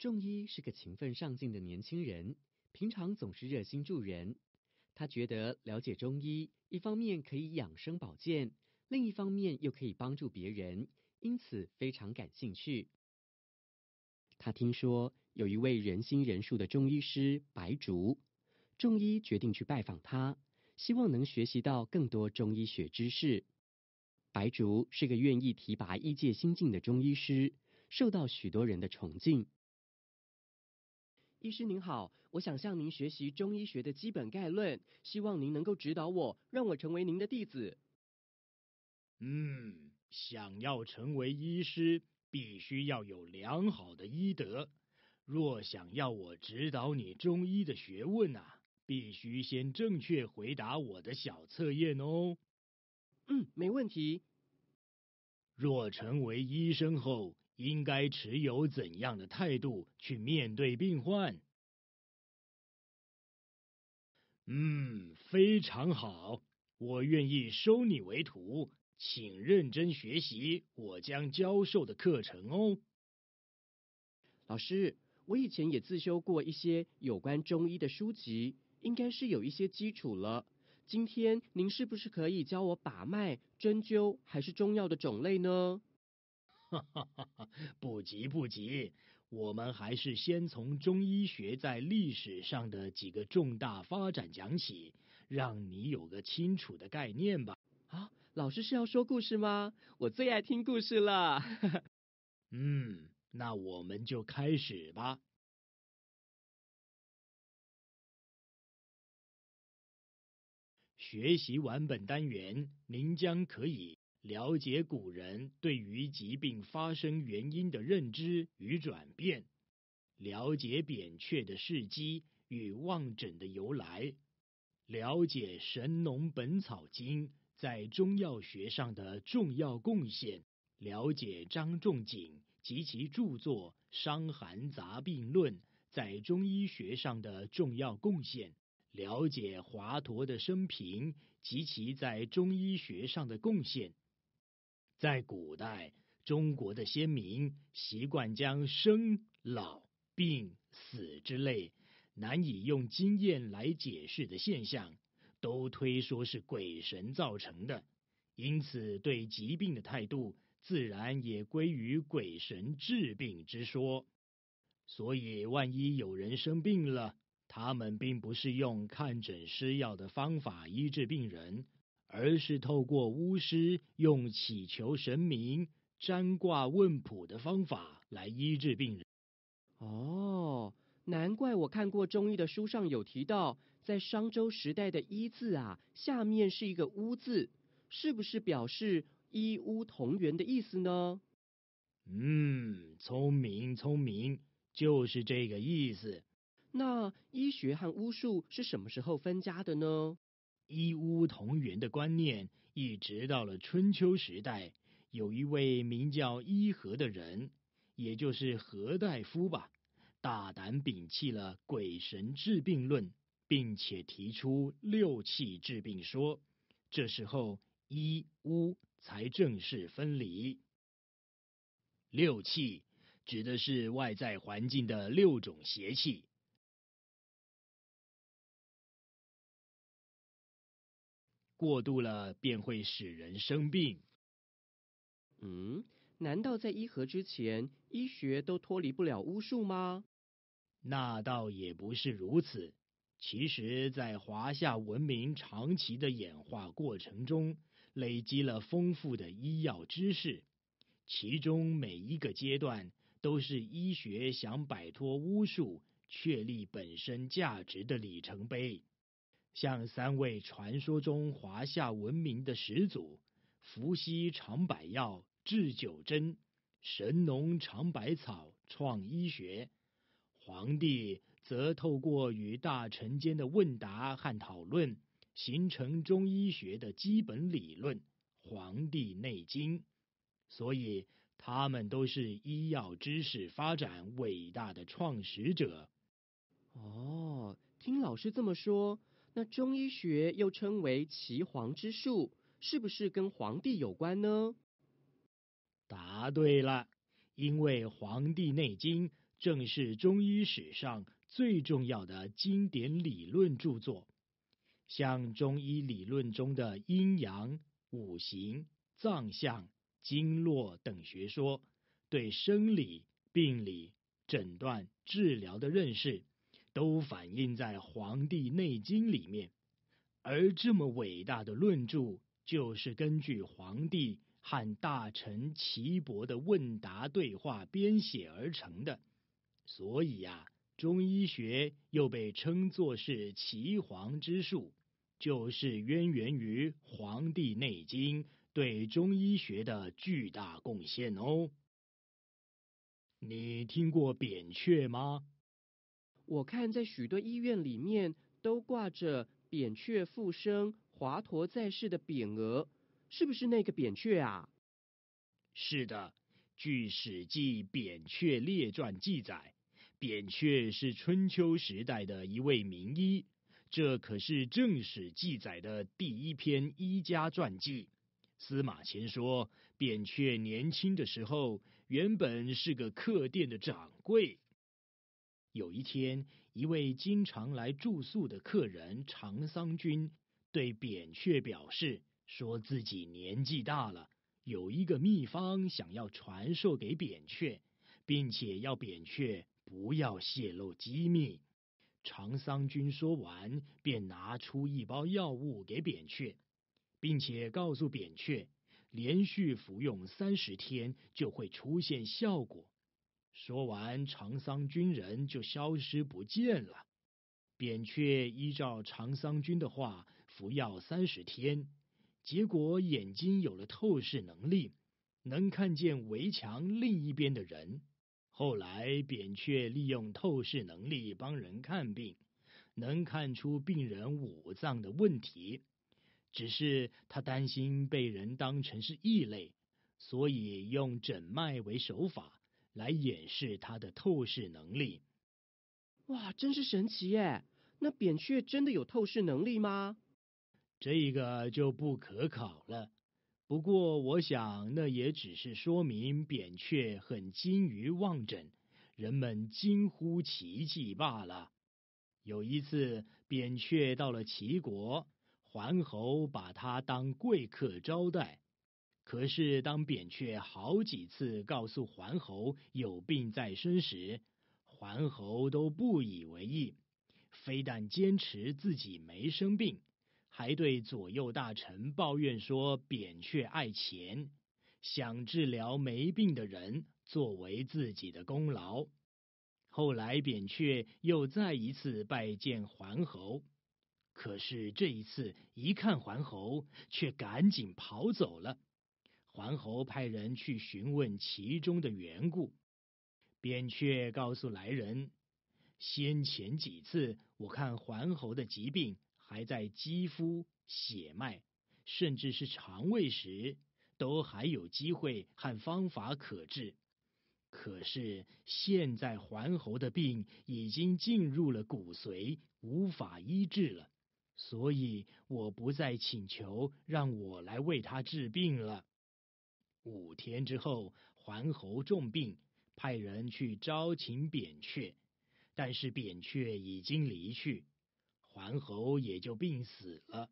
仲医是个勤奋上进的年轻人，平常总是热心助人。他觉得了解中医，一方面可以养生保健，另一方面又可以帮助别人，因此非常感兴趣。他听说有一位人心仁术的中医师白竹，仲医决定去拜访他，希望能学习到更多中医学知识。白竹是个愿意提拔医界新进的中医师，受到许多人的崇敬。医师您好，我想向您学习中医学的基本概论，希望您能够指导我，让我成为您的弟子。嗯，想要成为医师，必须要有良好的医德。若想要我指导你中医的学问啊，必须先正确回答我的小测验哦。嗯，没问题。若成为医生后。应该持有怎样的态度去面对病患？嗯，非常好，我愿意收你为徒，请认真学习我将教授的课程哦。老师，我以前也自修过一些有关中医的书籍，应该是有一些基础了。今天您是不是可以教我把脉、针灸还是中药的种类呢？哈哈哈！不急不急，我们还是先从中医学在历史上的几个重大发展讲起，让你有个清楚的概念吧。啊，老师是要说故事吗？我最爱听故事了。嗯，那我们就开始吧。学习完本单元，您将可以。了解古人对于疾病发生原因的认知与转变，了解扁鹊的事迹与望诊的由来，了解《神农本草经》在中药学上的重要贡献，了解张仲景及其著作《伤寒杂病论》在中医学上的重要贡献，了解华佗的生平及其在中医学上的贡献。在古代，中国的先民习惯将生、老、病、死之类难以用经验来解释的现象，都推说是鬼神造成的。因此，对疾病的态度自然也归于鬼神治病之说。所以，万一有人生病了，他们并不是用看诊施药的方法医治病人。而是透过巫师用祈求神明、占卦问卜的方法来医治病人。哦，难怪我看过中医的书上有提到，在商周时代的“医”字啊，下面是一个“巫”字，是不是表示医巫同源的意思呢？嗯，聪明聪明，就是这个意思。那医学和巫术是什么时候分家的呢？一屋同源的观念一直到了春秋时代，有一位名叫伊和的人，也就是何大夫吧，大胆摒弃了鬼神治病论，并且提出六气治病说。这时候，一屋才正式分离。六气指的是外在环境的六种邪气。过度了，便会使人生病。嗯，难道在医和之前，医学都脱离不了巫术吗？那倒也不是如此。其实，在华夏文明长期的演化过程中，累积了丰富的医药知识，其中每一个阶段都是医学想摆脱巫术、确立本身价值的里程碑。像三位传说中华夏文明的始祖：伏羲尝百药治九针，神农尝百草创医学。皇帝则透过与大臣间的问答和讨论，形成中医学的基本理论《黄帝内经》。所以，他们都是医药知识发展伟大的创始者。哦，听老师这么说。那中医学又称为“岐黄之术”，是不是跟黄帝有关呢？答对了，因为《黄帝内经》正是中医史上最重要的经典理论著作，像中医理论中的阴阳、五行、脏象、经络等学说，对生理、病理、诊断、治疗的认识。都反映在《黄帝内经》里面，而这么伟大的论著，就是根据皇帝和大臣岐伯的问答对话编写而成的。所以呀，中医学又被称作是“岐黄之术”，就是渊源于《黄帝内经》对中医学的巨大贡献哦。你听过扁鹊吗？我看在许多医院里面都挂着“扁鹊复生，华佗在世”的匾额，是不是那个扁鹊啊？是的，据《史记·扁鹊列传》记载，扁鹊是春秋时代的一位名医，这可是正史记载的第一篇医家传记。司马迁说，扁鹊年轻的时候原本是个客店的掌柜。有一天，一位经常来住宿的客人常桑君对扁鹊表示，说自己年纪大了，有一个秘方想要传授给扁鹊，并且要扁鹊不要泄露机密。常桑君说完，便拿出一包药物给扁鹊，并且告诉扁鹊，连续服用三十天就会出现效果。说完，长桑君人就消失不见了。扁鹊依照长桑君的话服药三十天，结果眼睛有了透视能力，能看见围墙另一边的人。后来，扁鹊利用透视能力帮人看病，能看出病人五脏的问题。只是他担心被人当成是异类，所以用诊脉为手法。来掩饰他的透视能力，哇，真是神奇耶！那扁鹊真的有透视能力吗？这个就不可考了。不过，我想那也只是说明扁鹊很精于望诊，人们惊呼奇迹罢了。有一次，扁鹊到了齐国，桓侯把他当贵客招待。可是，当扁鹊好几次告诉桓侯有病在身时，桓侯都不以为意，非但坚持自己没生病，还对左右大臣抱怨说：“扁鹊爱钱，想治疗没病的人作为自己的功劳。”后来，扁鹊又再一次拜见桓侯，可是这一次一看桓侯，却赶紧跑走了。桓侯派人去询问其中的缘故，扁鹊告诉来人：“先前几次我看桓侯的疾病还在肌肤、血脉，甚至是肠胃时，都还有机会和方法可治。可是现在桓侯的病已经进入了骨髓，无法医治了，所以我不再请求让我来为他治病了。”五天之后，桓侯重病，派人去招请扁鹊，但是扁鹊已经离去，桓侯也就病死了。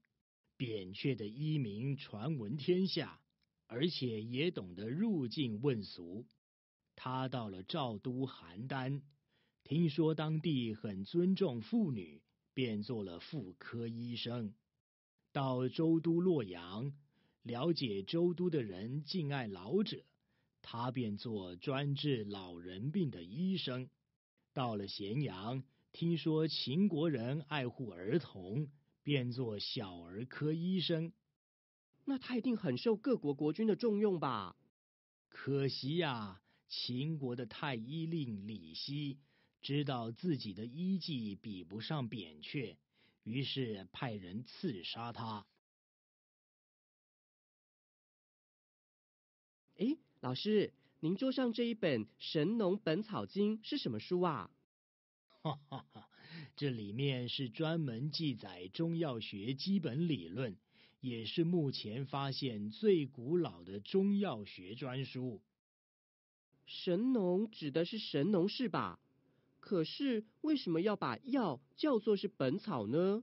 扁鹊的医名传闻天下，而且也懂得入境问俗。他到了赵都邯郸，听说当地很尊重妇女，便做了妇科医生。到周都洛阳。了解周都的人敬爱老者，他便做专治老人病的医生。到了咸阳，听说秦国人爱护儿童，便做小儿科医生。那他一定很受各国国君的重用吧？可惜呀，秦国的太医令李希知道自己的医技比不上扁鹊，于是派人刺杀他。老师，您桌上这一本《神农本草经》是什么书啊？哈哈哈，这里面是专门记载中药学基本理论，也是目前发现最古老的中药学专书。神农指的是神农氏吧？可是为什么要把药叫做是本草呢？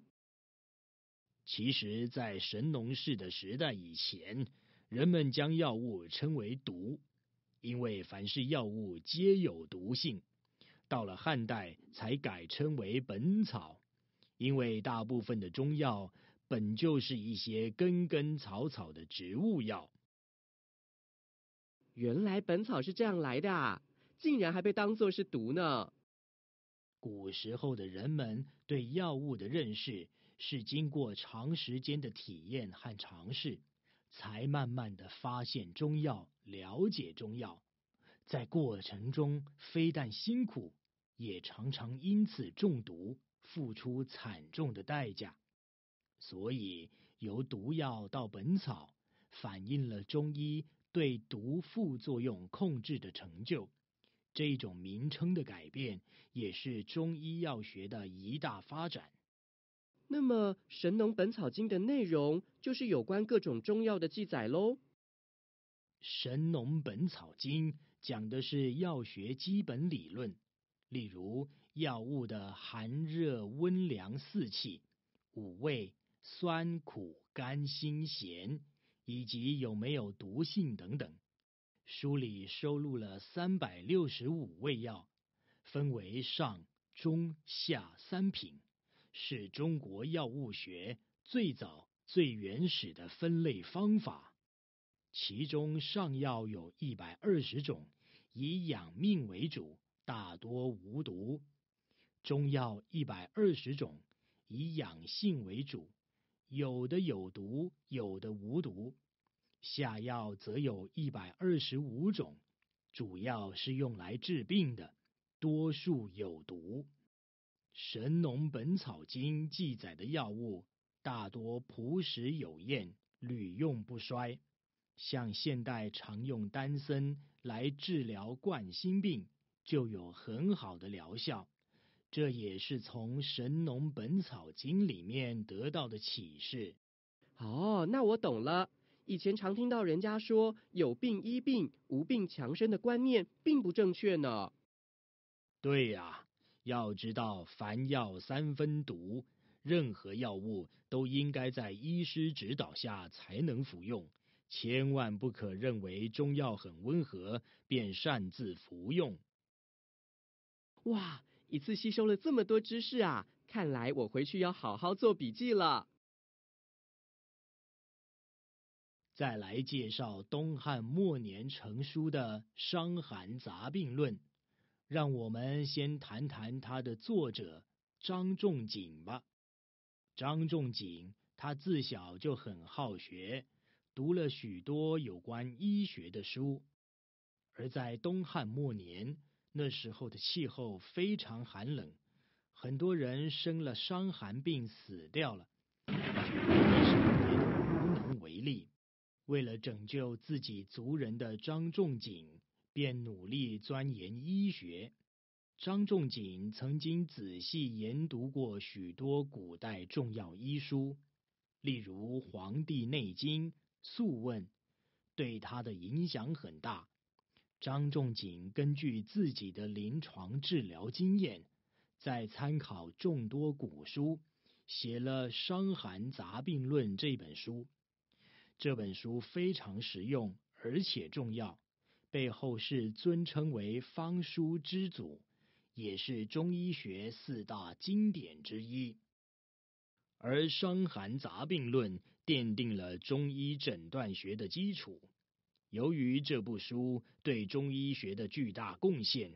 其实，在神农氏的时代以前。人们将药物称为“毒”，因为凡是药物皆有毒性。到了汉代，才改称为“本草”，因为大部分的中药本就是一些根根草草的植物药。原来“本草”是这样来的，啊！竟然还被当做是毒呢。古时候的人们对药物的认识是经过长时间的体验和尝试。才慢慢的发现中药，了解中药，在过程中非但辛苦，也常常因此中毒，付出惨重的代价。所以由毒药到本草，反映了中医对毒副作用控制的成就。这种名称的改变，也是中医药学的一大发展。那么，《神农本草经》的内容就是有关各种中药的记载喽。《神农本草经》讲的是药学基本理论，例如药物的寒热温凉四气、五味酸苦甘辛咸，以及有没有毒性等等。书里收录了三百六十五味药，分为上中下三品。是中国药物学最早、最原始的分类方法。其中上药有一百二十种，以养命为主，大多无毒；中药一百二十种，以养性为主，有的有毒，有的无毒。下药则有一百二十五种，主要是用来治病的，多数有毒。《神农本草经》记载的药物大多朴实有验，屡用不衰。像现代常用丹参来治疗冠心病，就有很好的疗效。这也是从《神农本草经》里面得到的启示。哦，那我懂了。以前常听到人家说“有病医病，无病强身”的观念，并不正确呢。对呀。要知道，凡药三分毒，任何药物都应该在医师指导下才能服用，千万不可认为中药很温和便擅自服用。哇！一次吸收了这么多知识啊！看来我回去要好好做笔记了。再来介绍东汉末年成书的《伤寒杂病论》。让我们先谈谈他的作者张仲景吧。张仲景他自小就很好学，读了许多有关医学的书。而在东汉末年，那时候的气候非常寒冷，很多人生了伤寒病死掉了。无能为力，为了拯救自己族人的张仲景。便努力钻研医学。张仲景曾经仔细研读过许多古代重要医书，例如《黄帝内经》《素问》，对他的影响很大。张仲景根据自己的临床治疗经验，在参考众多古书，写了《伤寒杂病论》这本书。这本书非常实用，而且重要。被后世尊称为方书之祖，也是中医学四大经典之一。而《伤寒杂病论》奠定了中医诊断学的基础。由于这部书对中医学的巨大贡献，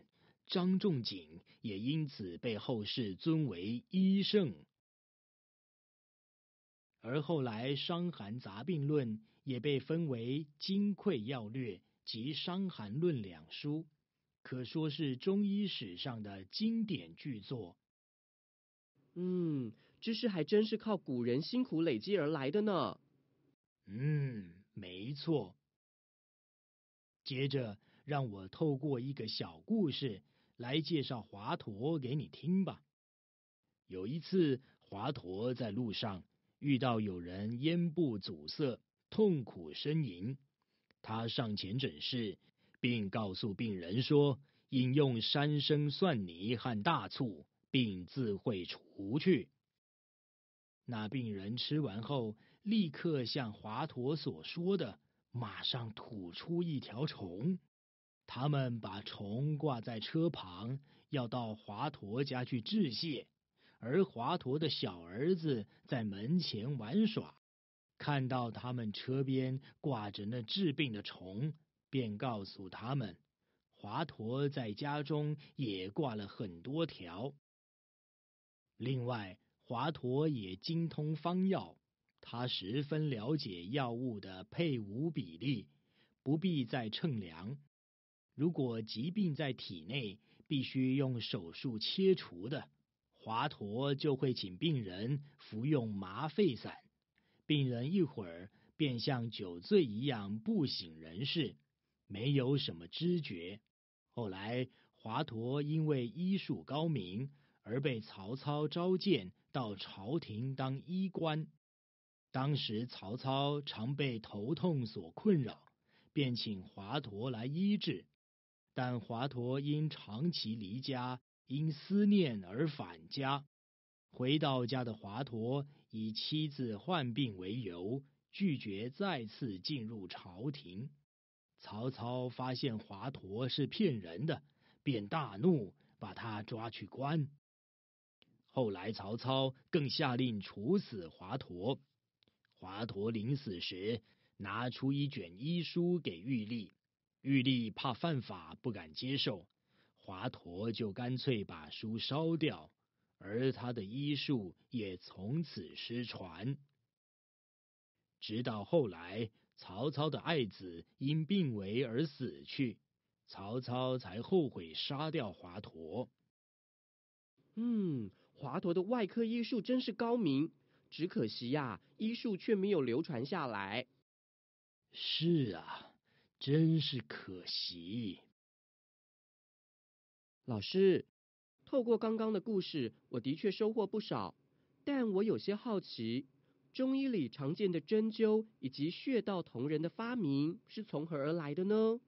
张仲景也因此被后世尊为医圣。而后来，《伤寒杂病论》也被分为《金匮要略》。及《伤寒论》两书，可说是中医史上的经典巨作。嗯，知识还真是靠古人辛苦累积而来的呢。嗯，没错。接着，让我透过一个小故事来介绍华佗给你听吧。有一次，华佗在路上遇到有人咽部阻塞，痛苦呻吟。他上前诊视，并告诉病人说：“饮用山参、蒜泥和大醋，并自会除去。”那病人吃完后，立刻像华佗所说的，马上吐出一条虫。他们把虫挂在车旁，要到华佗家去致谢，而华佗的小儿子在门前玩耍。看到他们车边挂着那治病的虫，便告诉他们，华佗在家中也挂了很多条。另外，华佗也精通方药，他十分了解药物的配伍比例，不必再称量。如果疾病在体内必须用手术切除的，华佗就会请病人服用麻沸散。病人一会儿便像酒醉一样不省人事，没有什么知觉。后来，华佗因为医术高明而被曹操召见到朝廷当医官。当时，曹操常被头痛所困扰，便请华佗来医治。但华佗因长期离家，因思念而返家。回到家的华佗。以妻子患病为由，拒绝再次进入朝廷。曹操发现华佗是骗人的，便大怒，把他抓去关。后来曹操更下令处死华佗。华佗临死时，拿出一卷医书给玉立，玉立怕犯法，不敢接受，华佗就干脆把书烧掉。而他的医术也从此失传，直到后来曹操的爱子因病危而死去，曹操才后悔杀掉华佗。嗯，华佗的外科医术真是高明，只可惜呀，医术却没有流传下来。是啊，真是可惜。老师。透过刚刚的故事，我的确收获不少，但我有些好奇，中医里常见的针灸以及穴道同仁的发明是从何而来的呢？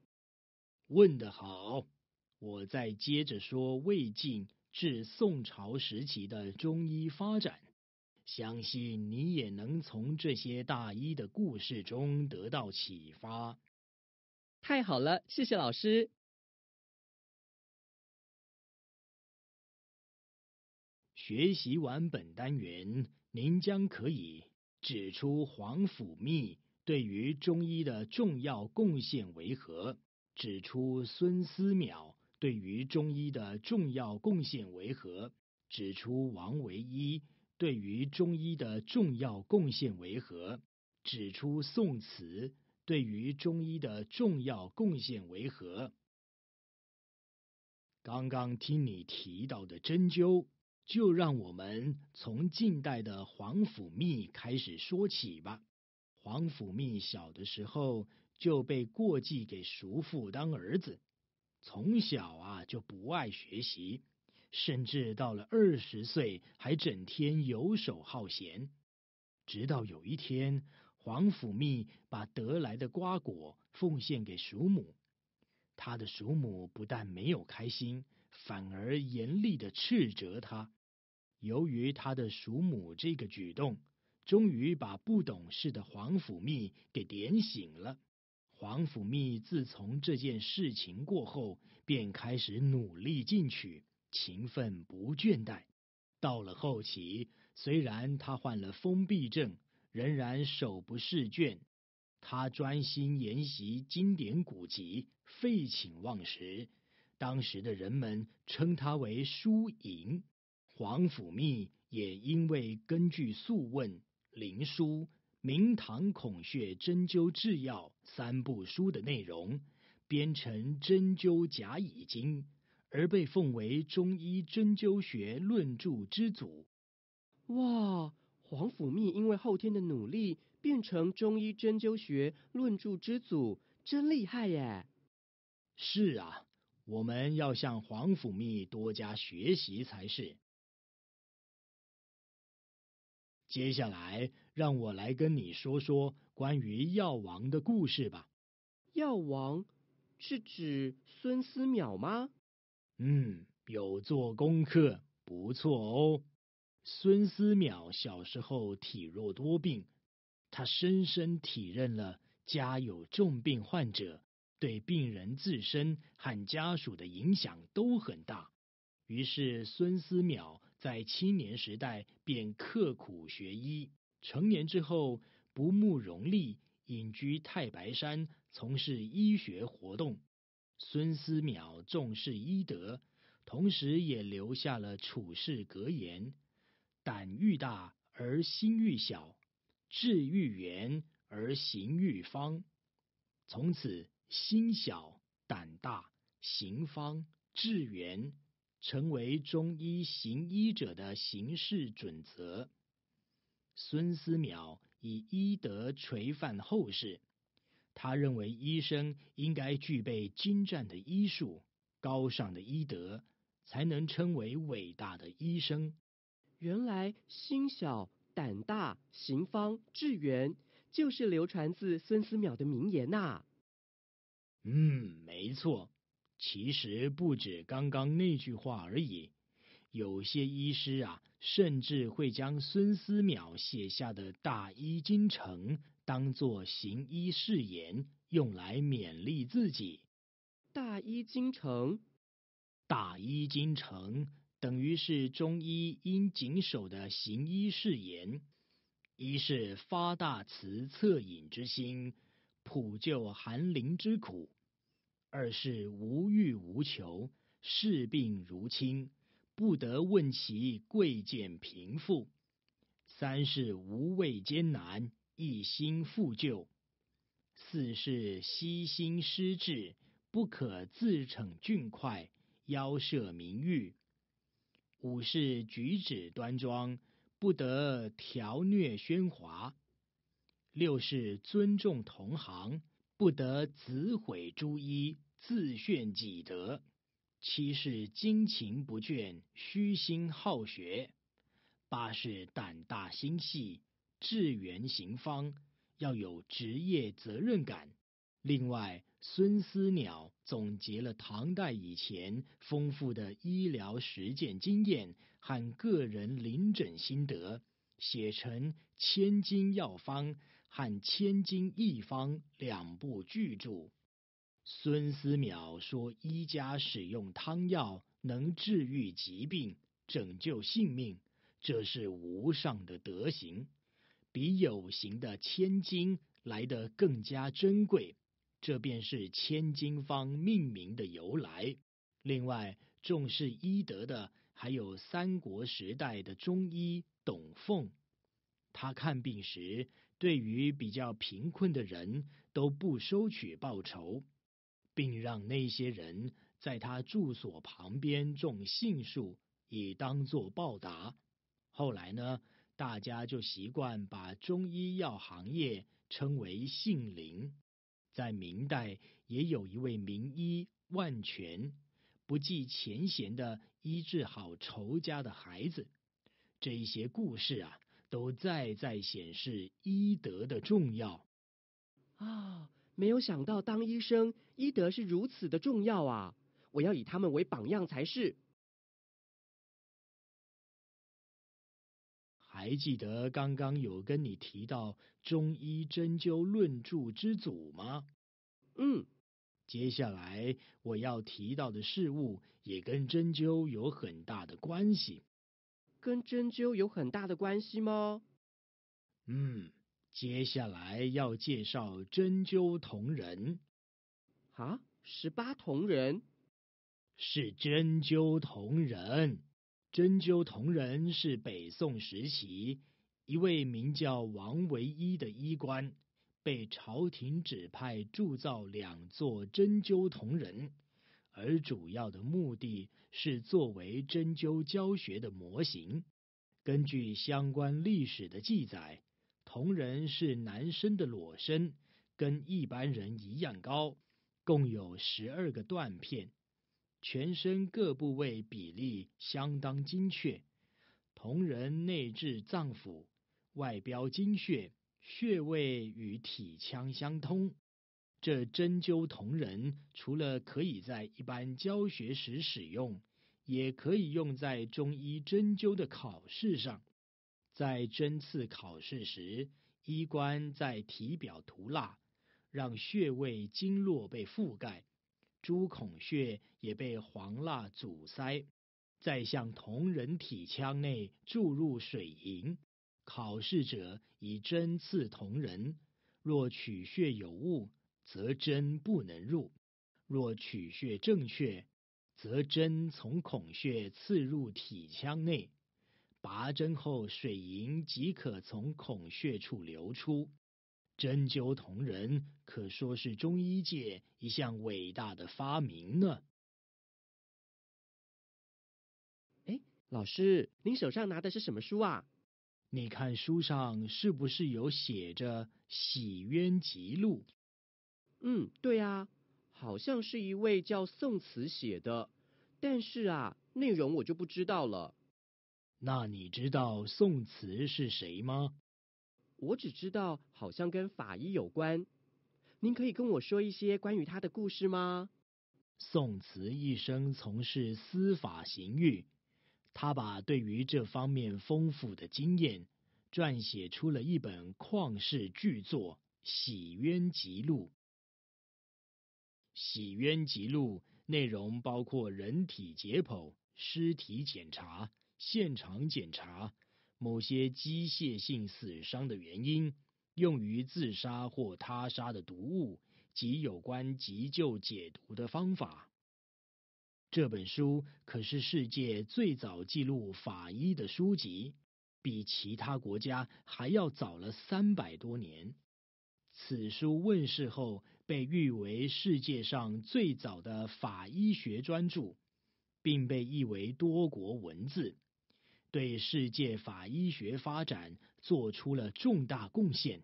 问得好，我再接着说魏晋至宋朝时期的中医发展，相信你也能从这些大医的故事中得到启发。太好了，谢谢老师。学习完本单元，您将可以指出黄甫密对于中医的重要贡献为何？指出孙思邈对于中医的重要贡献为何？指出王维一对于中医的重要贡献为何？指出宋慈对于中医的重要贡献为何？刚刚听你提到的针灸。就让我们从近代的黄甫密开始说起吧。黄甫密小的时候就被过继给叔父当儿子，从小啊就不爱学习，甚至到了二十岁还整天游手好闲。直到有一天，黄甫密把得来的瓜果奉献给叔母，他的叔母不但没有开心，反而严厉的斥责他。由于他的叔母这个举动，终于把不懂事的黄甫密给点醒了。黄甫密自从这件事情过后，便开始努力进取，勤奋不倦怠。到了后期，虽然他患了封闭症，仍然手不释卷，他专心研习经典古籍，废寝忘食。当时的人们称他为“书赢。皇甫谧也因为根据《素问》《灵书》《明堂孔穴针灸制药》三部书的内容，编成《针灸甲乙经》，而被奉为中医针灸学论著之祖。哇！皇甫谧因为后天的努力，变成中医针灸学论著之祖，真厉害耶！是啊，我们要向皇甫谧多加学习才是。接下来让我来跟你说说关于药王的故事吧。药王是指孙思邈吗？嗯，有做功课，不错哦。孙思邈小时候体弱多病，他深深体认了家有重病患者对病人自身和家属的影响都很大。于是孙思邈。在青年时代便刻苦学医，成年之后不慕荣利，隐居太白山从事医学活动。孙思邈重视医德，同时也留下了处世格言：“胆欲大而心欲小，志欲圆而行欲方。”从此，心小胆大，行方志圆。成为中医行医者的行事准则。孙思邈以医德垂范后世。他认为医生应该具备精湛的医术、高尚的医德，才能称为伟大的医生。原来心小胆大行方致圆，就是流传自孙思邈的名言呐。嗯，没错。其实不止刚刚那句话而已，有些医师啊，甚至会将孙思邈写下的《大医精诚》当作行医誓言，用来勉励自己。《大医精诚》，《大医精诚》等于是中医应谨守的行医誓言，一是发大慈恻隐之心，普救寒灵之苦。二是无欲无求，视病如亲，不得问其贵贱贫富；三是无畏艰难，一心复救；四是悉心施治，不可自逞俊快，要设名誉；五是举止端庄，不得调虐喧哗；六是尊重同行。不得子毁诸医自炫己德。七是精勤不倦，虚心好学。八是胆大心细，致圆行方，要有职业责任感。另外，孙思邈总结了唐代以前丰富的医疗实践经验和个人临诊心得，写成《千金药方》。《汉千金一方》两部巨著，孙思邈说医家使用汤药能治愈疾病、拯救性命，这是无上的德行，比有形的千金来得更加珍贵。这便是千金方命名的由来。另外，重视医德的还有三国时代的中医董奉，他看病时。对于比较贫困的人，都不收取报酬，并让那些人在他住所旁边种杏树，以当做报答。后来呢，大家就习惯把中医药行业称为“杏林”。在明代，也有一位名医万全，不计前嫌的医治好仇家的孩子。这一些故事啊。都再再显示医德的重要啊！没有想到当医生医德是如此的重要啊！我要以他们为榜样才是。还记得刚刚有跟你提到中医针灸论著之祖吗？嗯，接下来我要提到的事物也跟针灸有很大的关系。跟针灸有很大的关系吗？嗯，接下来要介绍针灸同人。啊，十八铜人是针灸同人。针灸同人是北宋时期一位名叫王惟一的医官被朝廷指派铸造两座针灸铜人。而主要的目的是作为针灸教学的模型。根据相关历史的记载，铜人是男生的裸身，跟一般人一样高，共有十二个断片，全身各部位比例相当精确。铜人内置脏腑，外标精血，穴位与体腔相通。这针灸铜人除了可以在一般教学时使用，也可以用在中医针灸的考试上。在针刺考试时，医官在体表涂蜡，让穴位经络被覆盖，诸孔穴也被黄蜡阻塞，再向铜人体腔内注入水银。考试者以针刺铜人，若取穴有误。则针不能入。若取穴正确，则针从孔穴刺入体腔内，拔针后水银即可从孔穴处流出。针灸同仁可说是中医界一项伟大的发明呢。哎，老师，您手上拿的是什么书啊？你看书上是不是有写着《洗冤集录》？嗯，对啊，好像是一位叫宋慈写的，但是啊，内容我就不知道了。那你知道宋慈是谁吗？我只知道好像跟法医有关。您可以跟我说一些关于他的故事吗？宋慈一生从事司法刑狱，他把对于这方面丰富的经验，撰写出了一本旷世巨作《洗冤集录》。《洗冤集录》内容包括人体解剖、尸体检查、现场检查、某些机械性死伤的原因、用于自杀或他杀的毒物及有关急救解毒的方法。这本书可是世界最早记录法医的书籍，比其他国家还要早了三百多年。此书问世后。被誉为世界上最早的法医学专著，并被译为多国文字，对世界法医学发展做出了重大贡献，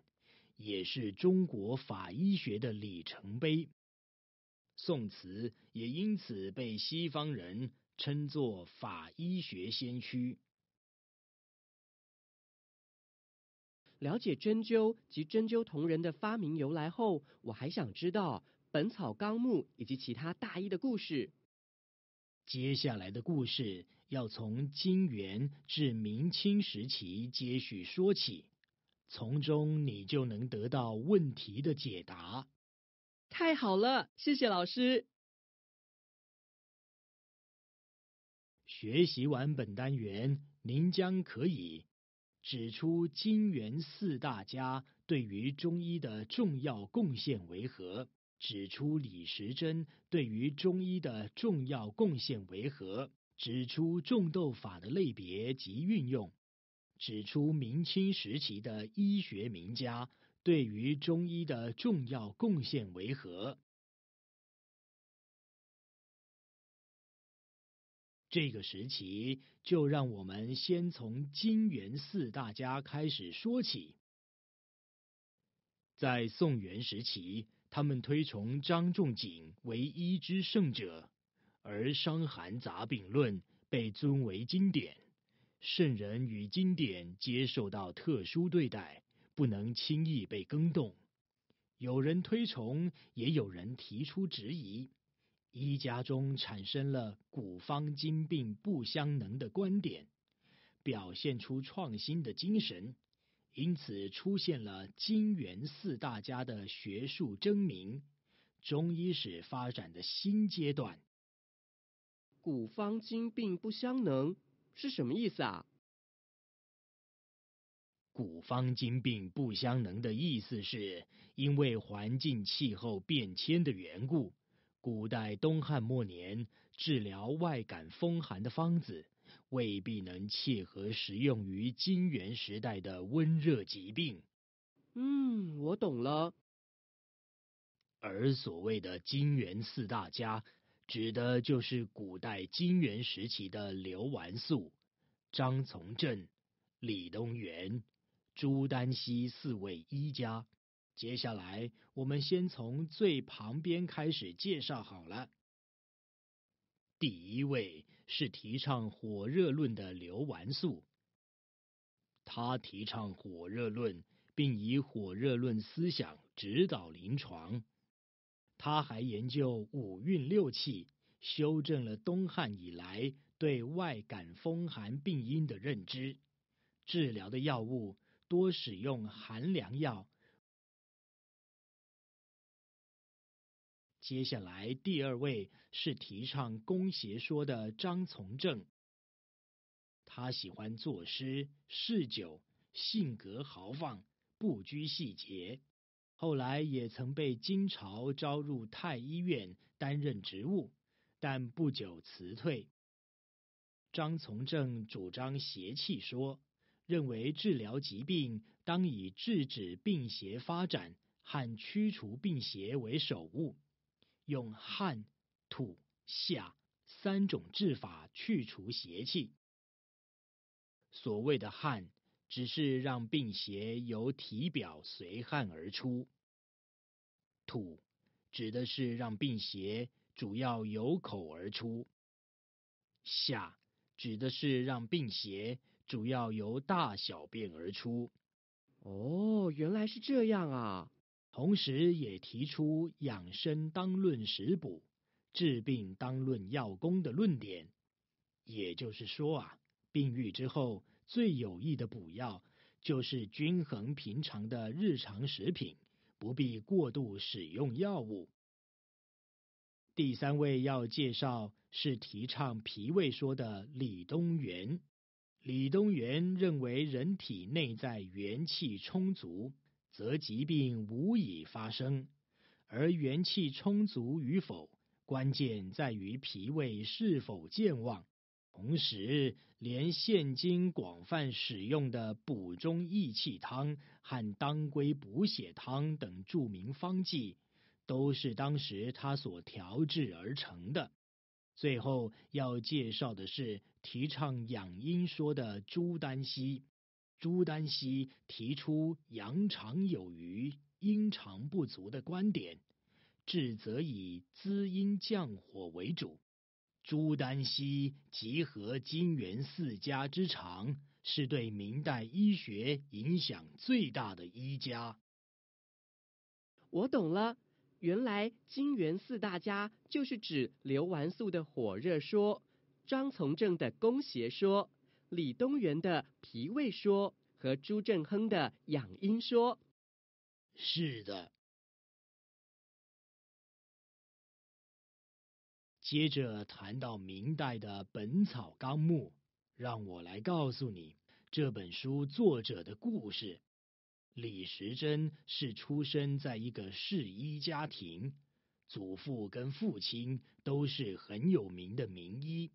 也是中国法医学的里程碑。宋慈也因此被西方人称作法医学先驱。了解针灸及针灸同仁的发明由来后，我还想知道《本草纲目》以及其他大医的故事。接下来的故事要从金元至明清时期接续说起，从中你就能得到问题的解答。太好了，谢谢老师。学习完本单元，您将可以。指出金元四大家对于中医的重要贡献为何？指出李时珍对于中医的重要贡献为何？指出种豆法的类别及运用。指出明清时期的医学名家对于中医的重要贡献为何？这个时期，就让我们先从金元四大家开始说起。在宋元时期，他们推崇张仲景为医之圣者，而《伤寒杂病论》被尊为经典。圣人与经典接受到特殊对待，不能轻易被更动。有人推崇，也有人提出质疑。医家中产生了“古方今病不相能”的观点，表现出创新的精神，因此出现了金元四大家的学术争鸣，中医史发展的新阶段。古方今病不相能是什么意思啊？古方今病不相能的意思是因为环境气候变迁的缘故。古代东汉末年治疗外感风寒的方子，未必能切合适用于金元时代的温热疾病。嗯，我懂了。而所谓的金元四大家，指的就是古代金元时期的刘完素、张从政、李东垣、朱丹溪四位医家。接下来，我们先从最旁边开始介绍好了。第一位是提倡火热论的刘完素，他提倡火热论，并以火热论思想指导临床。他还研究五运六气，修正了东汉以来对外感风寒病因的认知，治疗的药物多使用寒凉药。接下来第二位是提倡公邪说的张从正，他喜欢作诗嗜酒，性格豪放，不拘细节。后来也曾被金朝招入太医院担任职务，但不久辞退。张从正主张邪气说，认为治疗疾病当以制止病邪发展和驱除病邪为首务。用汗、土、下三种治法去除邪气。所谓的汗，只是让病邪由体表随汗而出；土，指的是让病邪主要由口而出；下指的是让病邪主要由大小便而出。哦，原来是这样啊！同时，也提出养生当论食补、治病当论药功的论点。也就是说啊，病愈之后最有益的补药，就是均衡平常的日常食品，不必过度使用药物。第三位要介绍是提倡脾胃说的李东垣。李东垣认为，人体内在元气充足。则疾病无以发生，而元气充足与否，关键在于脾胃是否健旺。同时，连现今广泛使用的补中益气汤和当归补血汤等著名方剂，都是当时他所调制而成的。最后要介绍的是提倡养阴说的朱丹溪。朱丹溪提出“阳常有余，阴常不足”的观点，治则以滋阴降火为主。朱丹溪集合金元四家之长，是对明代医学影响最大的医家。我懂了，原来金元四大家就是指刘完素的火热说、张从正的攻邪说。李东垣的脾胃说和朱振亨的养阴说，是的。接着谈到明代的《本草纲目》，让我来告诉你这本书作者的故事。李时珍是出生在一个世医家庭，祖父跟父亲都是很有名的名医。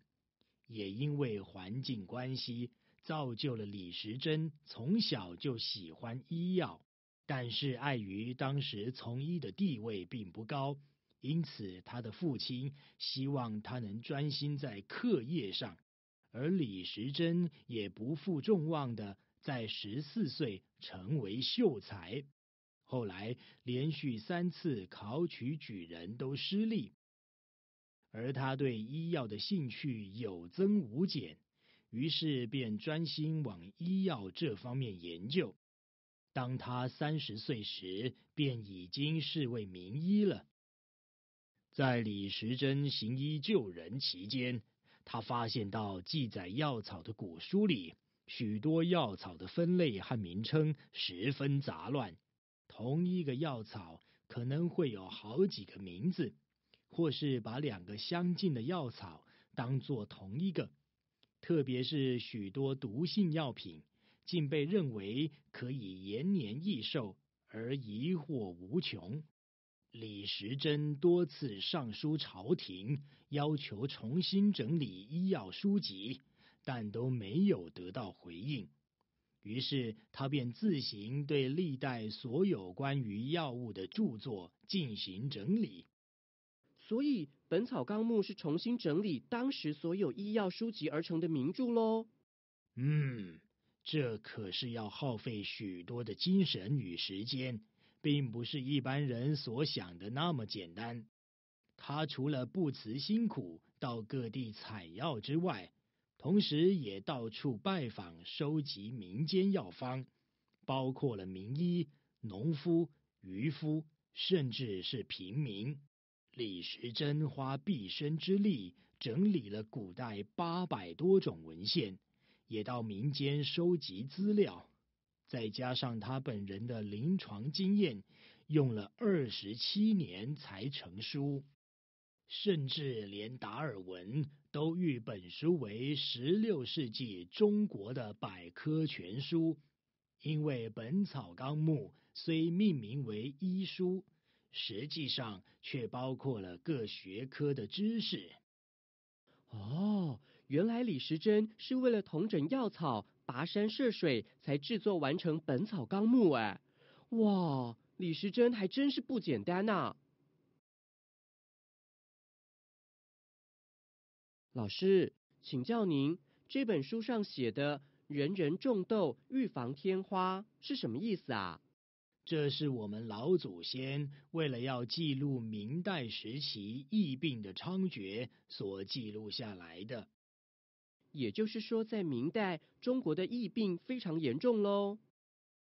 也因为环境关系，造就了李时珍从小就喜欢医药。但是碍于当时从医的地位并不高，因此他的父亲希望他能专心在课业上。而李时珍也不负众望的，在十四岁成为秀才，后来连续三次考取举人都失利。而他对医药的兴趣有增无减，于是便专心往医药这方面研究。当他三十岁时，便已经是位名医了。在李时珍行医救人期间，他发现到记载药草的古书里，许多药草的分类和名称十分杂乱，同一个药草可能会有好几个名字。或是把两个相近的药草当做同一个，特别是许多毒性药品，竟被认为可以延年益寿，而疑惑无穷。李时珍多次上书朝廷，要求重新整理医药书籍，但都没有得到回应。于是他便自行对历代所有关于药物的著作进行整理。所以，《本草纲目》是重新整理当时所有医药书籍而成的名著喽。嗯，这可是要耗费许多的精神与时间，并不是一般人所想的那么简单。他除了不辞辛苦到各地采药之外，同时也到处拜访，收集民间药方，包括了名医、农夫、渔夫，甚至是平民。李时珍花毕生之力整理了古代八百多种文献，也到民间收集资料，再加上他本人的临床经验，用了二十七年才成书。甚至连达尔文都誉本书为十六世纪中国的百科全书，因为《本草纲目》虽命名为医书。实际上，却包括了各学科的知识。哦，原来李时珍是为了同枕药草，跋山涉水，才制作完成《本草纲目》哎。哇，李时珍还真是不简单呐。老师，请教您这本书上写的“人人种豆预防天花”是什么意思啊？这是我们老祖先为了要记录明代时期疫病的猖獗所记录下来的。也就是说，在明代中国的疫病非常严重喽。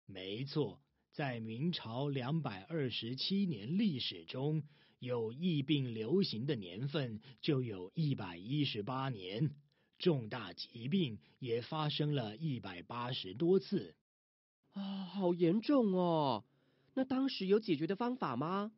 没错，在明朝两百二十七年历史中，有疫病流行的年份就有一百一十八年，重大疾病也发生了一百八十多次。啊，好严重哦！那当时有解决的方法吗？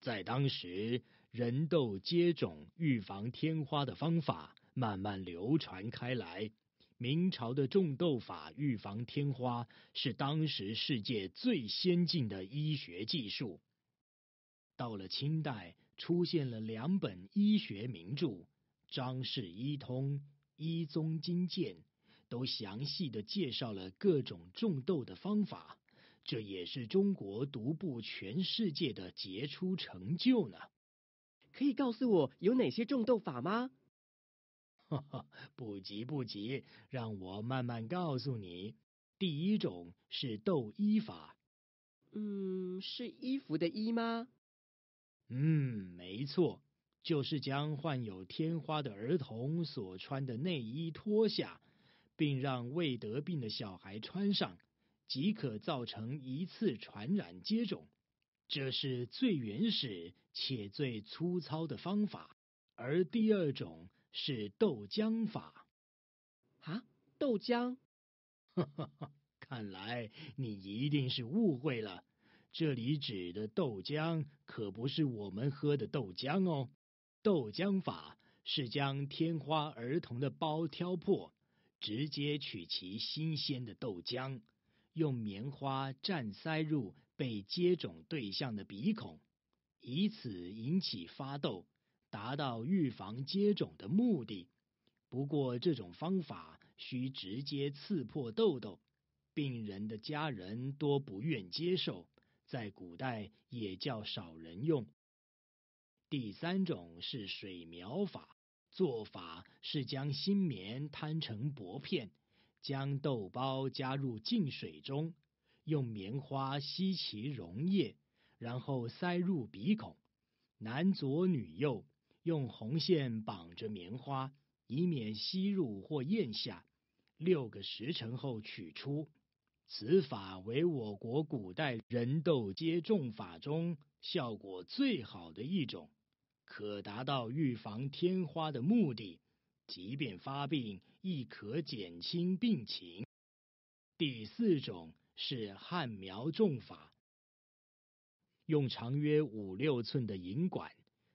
在当时，人痘接种预防天花的方法慢慢流传开来。明朝的种痘法预防天花是当时世界最先进的医学技术。到了清代，出现了两本医学名著《张氏医通》《医宗经鉴》，都详细的介绍了各种种痘的方法。这也是中国独步全世界的杰出成就呢。可以告诉我有哪些种痘法吗？哈哈，不急不急，让我慢慢告诉你。第一种是痘衣法，嗯，是衣服的衣吗？嗯，没错，就是将患有天花的儿童所穿的内衣脱下，并让未得病的小孩穿上。即可造成一次传染接种，这是最原始且最粗糙的方法。而第二种是豆浆法啊，豆浆？哈哈哈！看来你一定是误会了，这里指的豆浆可不是我们喝的豆浆哦。豆浆法是将天花儿童的包挑破，直接取其新鲜的豆浆。用棉花蘸塞入被接种对象的鼻孔，以此引起发痘，达到预防接种的目的。不过，这种方法需直接刺破痘痘，病人的家人多不愿接受，在古代也较少人用。第三种是水苗法，做法是将新棉摊成薄片。将豆包加入净水中，用棉花吸其溶液，然后塞入鼻孔，男左女右，用红线绑着棉花，以免吸入或咽下。六个时辰后取出，此法为我国古代人痘接种法中效果最好的一种，可达到预防天花的目的。即便发病，亦可减轻病情。第四种是旱苗种法，用长约五六寸的银管，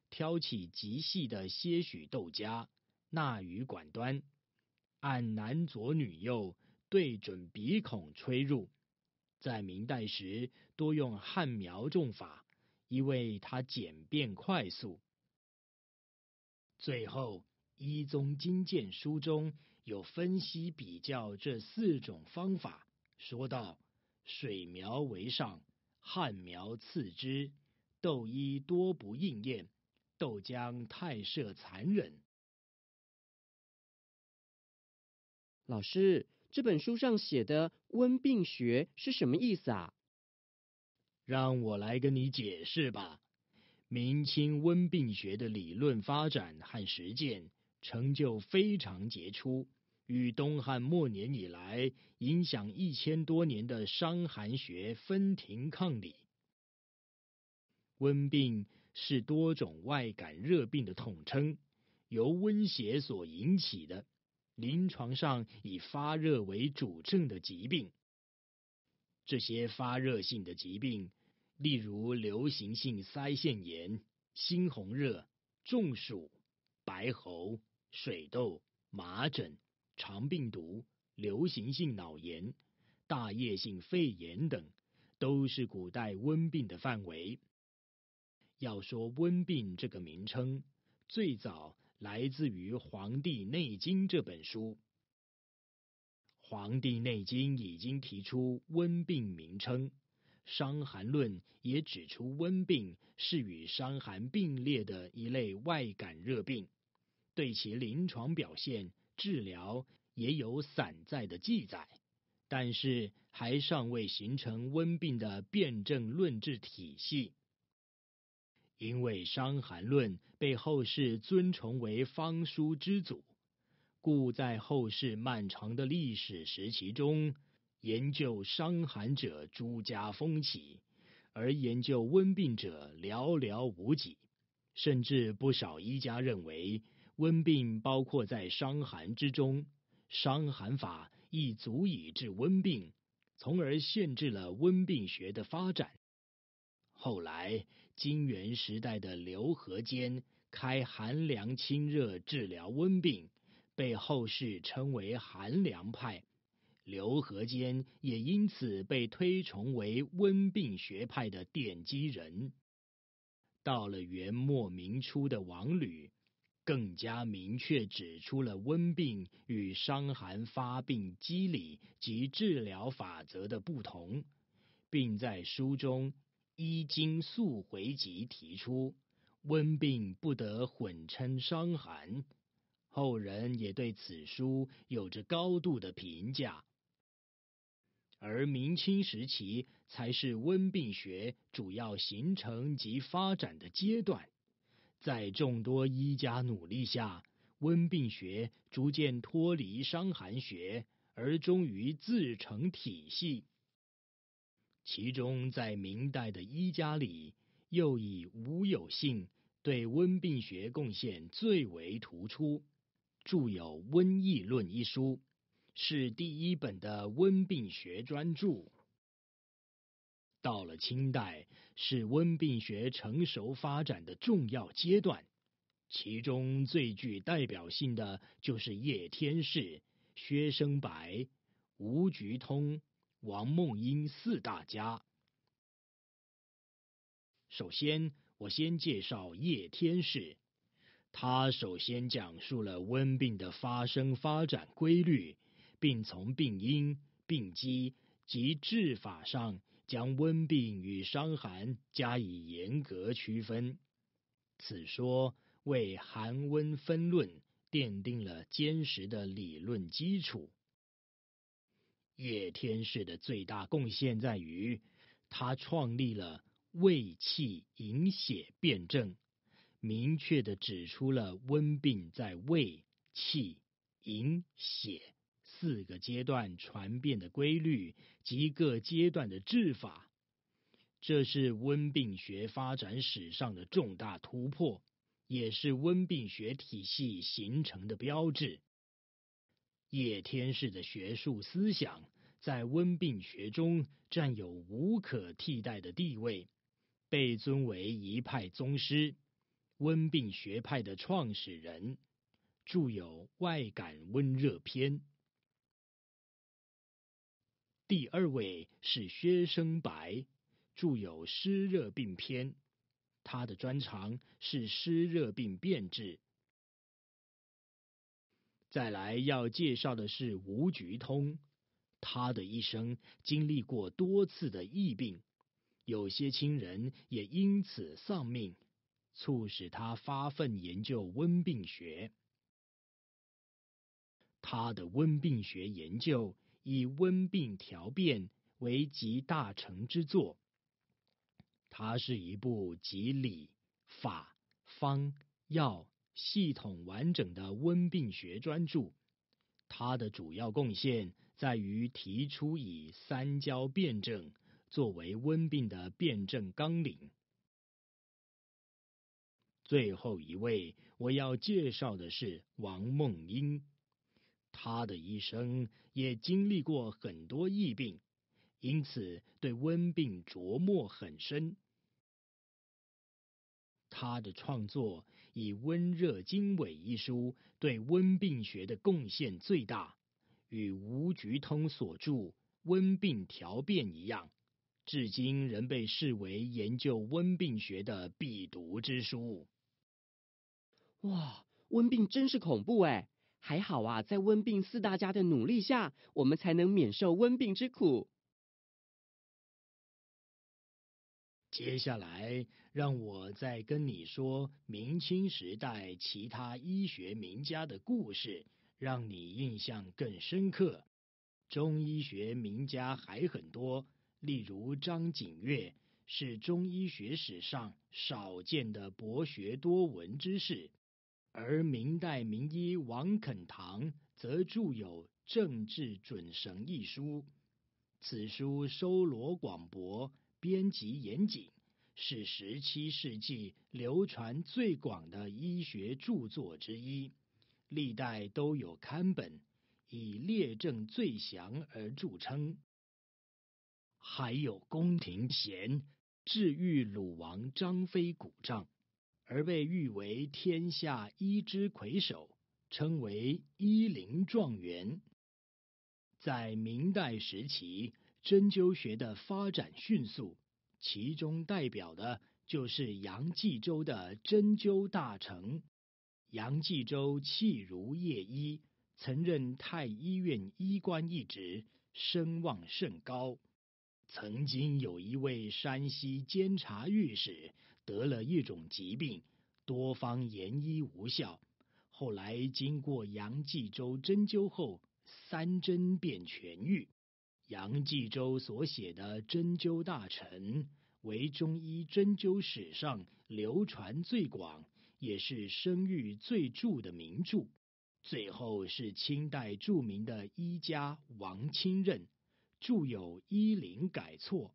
挑起极细的些许豆荚，纳于管端，按男左女右，对准鼻孔吹入。在明代时，多用旱苗种法，因为它简便快速。最后。《医宗金鉴》书中有分析比较这四种方法，说道：“水苗为上，旱苗次之，豆衣多不应验，豆浆太设残忍。”老师，这本书上写的“温病学”是什么意思啊？让我来跟你解释吧。明清温病学的理论发展和实践。成就非常杰出，与东汉末年以来影响一千多年的伤寒学分庭抗礼。温病是多种外感热病的统称，由温邪所引起的，临床上以发热为主症的疾病。这些发热性的疾病，例如流行性腮腺炎、猩红热、中暑、白喉。水痘、麻疹、肠病毒、流行性脑炎、大叶性肺炎等，都是古代温病的范围。要说温病这个名称，最早来自于《黄帝内经》这本书，《黄帝内经》已经提出温病名称，《伤寒论》也指出温病是与伤寒并列的一类外感热病。对其临床表现、治疗也有散在的记载，但是还尚未形成温病的辩证论治体系。因为《伤寒论》被后世尊崇为方书之祖，故在后世漫长的历史时期中，研究伤寒者诸家风起，而研究温病者寥寥无几，甚至不少医家认为。温病包括在伤寒之中，伤寒法亦足以治温病，从而限制了温病学的发展。后来金元时代的刘和坚开寒凉清热治疗温病，被后世称为寒凉派。刘和坚也因此被推崇为温病学派的奠基人。到了元末明初的王吕。更加明确指出了温病与伤寒发病机理及治疗法则的不同，并在书中《医经素回集》提出温病不得混称伤寒。后人也对此书有着高度的评价，而明清时期才是温病学主要形成及发展的阶段。在众多医家努力下，温病学逐渐脱离伤寒学，而终于自成体系。其中，在明代的医家里，又以吴有信对温病学贡献最为突出，著有《瘟疫论》一书，是第一本的温病学专著。到了清代，是温病学成熟发展的重要阶段。其中最具代表性的就是叶天士、薛生白、吴鞠通、王孟英四大家。首先，我先介绍叶天士。他首先讲述了温病的发生发展规律，并从病因、病机及治法上。将温病与伤寒加以严格区分，此说为寒温分论奠定了坚实的理论基础。叶天士的最大贡献在于，他创立了胃气饮血辨证，明确的指出了温病在胃气饮血。四个阶段传变的规律及各阶段的治法，这是温病学发展史上的重大突破，也是温病学体系形成的标志。叶天士的学术思想在温病学中占有无可替代的地位，被尊为一派宗师，温病学派的创始人，著有《外感温热篇》。第二位是薛生白，著有《湿热病篇》，他的专长是湿热病变治。再来要介绍的是吴菊通，他的一生经历过多次的疫病，有些亲人也因此丧命，促使他发奋研究温病学。他的温病学研究。以温病调变为集大成之作，它是一部集理、法、方、药系统完整的温病学专著。它的主要贡献在于提出以三焦辩证作为温病的辩证纲领。最后一位我要介绍的是王梦英。他的一生也经历过很多疫病，因此对瘟病琢磨很深。他的创作以《温热经纬》一书对温病学的贡献最大，与吴鞠通所著《温病调变》一样，至今仍被视为研究温病学的必读之书。哇，温病真是恐怖哎！还好啊，在温病四大家的努力下，我们才能免受温病之苦。接下来，让我再跟你说明清时代其他医学名家的故事，让你印象更深刻。中医学名家还很多，例如张景岳，是中医学史上少见的博学多闻之士。而明代名医王肯堂则著有《政治准绳》一书，此书收罗广博，编辑严谨，是十七世纪流传最广的医学著作之一，历代都有刊本，以列证最详而著称。还有宫廷贤治愈鲁王张飞鼓胀。而被誉为天下医之魁首，称为医林状元。在明代时期，针灸学的发展迅速，其中代表的就是杨继洲的针灸大成。杨继洲气如夜衣，曾任太医院医官一职，声望甚高。曾经有一位山西监察御史。得了一种疾病，多方研医无效。后来经过杨继周针灸后，三针便痊愈。杨继周所写的《针灸大臣》为中医针灸史上流传最广，也是声誉最著的名著。最后是清代著名的医家王清任，著有《医林改错》。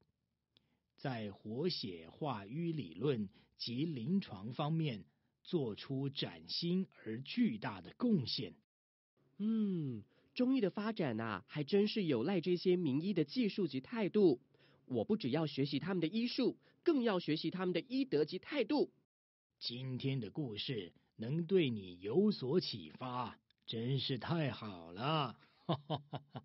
在活血化瘀理论及临床方面做出崭新而巨大的贡献。嗯，中医的发展啊，还真是有赖这些名医的技术及态度。我不只要学习他们的医术，更要学习他们的医德及态度。今天的故事能对你有所启发，真是太好了。哈哈哈哈哈。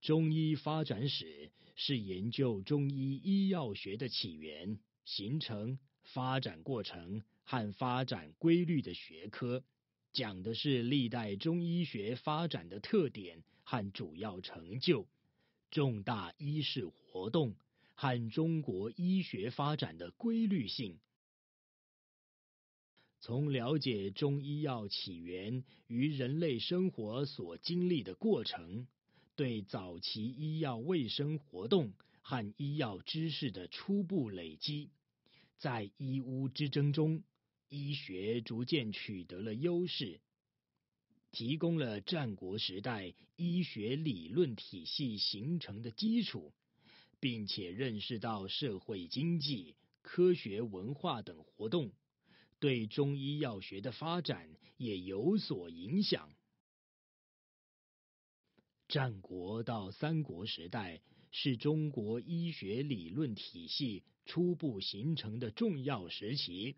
中医发展史是研究中医医药学的起源、形成、发展过程和发展规律的学科，讲的是历代中医学发展的特点和主要成就、重大医事活动和中国医学发展的规律性。从了解中医药起源于人类生活所经历的过程。对早期医药卫生活动和医药知识的初步累积，在医巫之争中，医学逐渐取得了优势，提供了战国时代医学理论体系形成的基础，并且认识到社会经济、科学文化等活动对中医药学的发展也有所影响。战国到三国时代是中国医学理论体系初步形成的重要时期。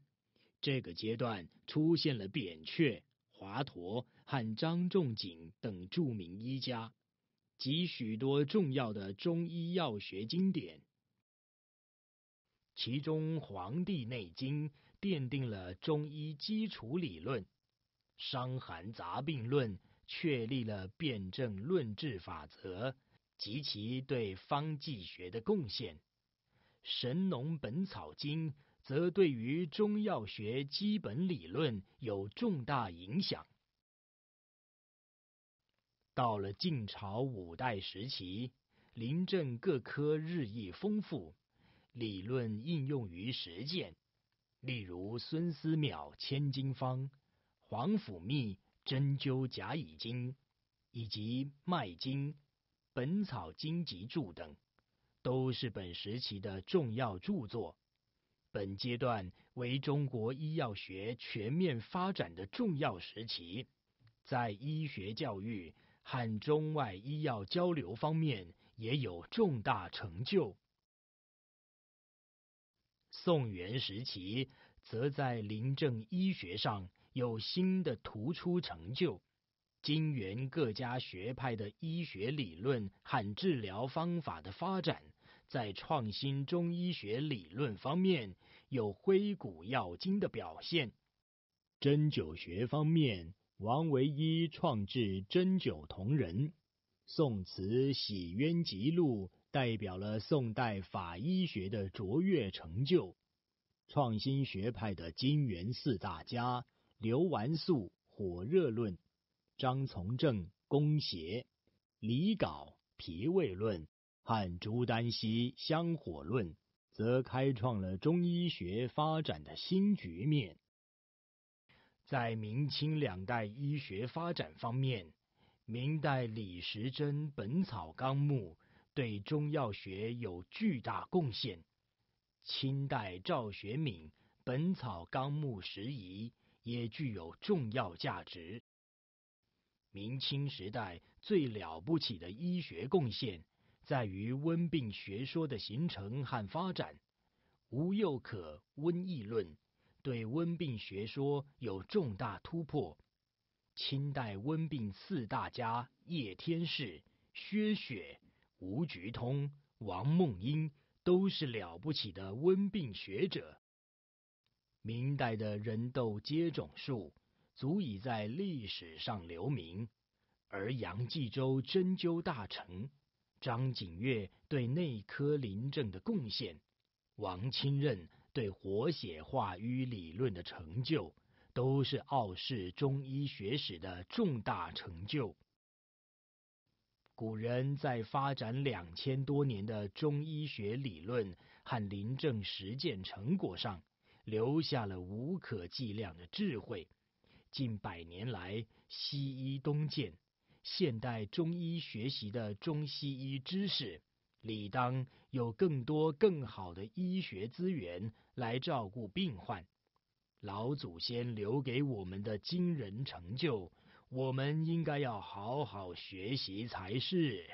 这个阶段出现了扁鹊、华佗和张仲景等著名医家，及许多重要的中医药学经典。其中，《黄帝内经》奠定了中医基础理论，《伤寒杂病论》。确立了辩证论治法则及其对方剂学的贡献，《神农本草经》则对于中药学基本理论有重大影响。到了晋朝五代时期，临阵各科日益丰富，理论应用于实践。例如孙思邈《千金方》、黄甫秘。针灸甲乙经，以及脉经、本草经集注等，都是本时期的重要著作。本阶段为中国医药学全面发展的重要时期，在医学教育和中外医药交流方面也有重大成就。宋元时期，则在临证医学上。有新的突出成就，金元各家学派的医学理论和治疗方法的发展，在创新中医学理论方面有挥古耀今的表现。针灸学方面，王维一创制针灸同仁，宋慈《洗冤集录》代表了宋代法医学的卓越成就。创新学派的金元四大家。刘完素火热论，张从政《攻邪、李杲脾胃论，和朱丹溪香火论，则开创了中医学发展的新局面。在明清两代医学发展方面，明代李时珍《本草纲目》对中药学有巨大贡献，清代赵学敏《本草纲目拾遗》。也具有重要价值。明清时代最了不起的医学贡献，在于温病学说的形成和发展。吴又可《瘟疫论》对温病学说有重大突破。清代温病四大家叶天士、薛雪、吴鞠通、王孟英，都是了不起的温病学者。明代的人痘接种术足以在历史上留名，而杨继周针灸大成、张景岳对内科临证的贡献、王清任对活血化瘀理论的成就，都是傲视中医学史的重大成就。古人在发展两千多年的中医学理论和临证实践成果上。留下了无可计量的智慧。近百年来，西医东渐，现代中医学习的中西医知识，理当有更多更好的医学资源来照顾病患。老祖先留给我们的惊人成就，我们应该要好好学习才是。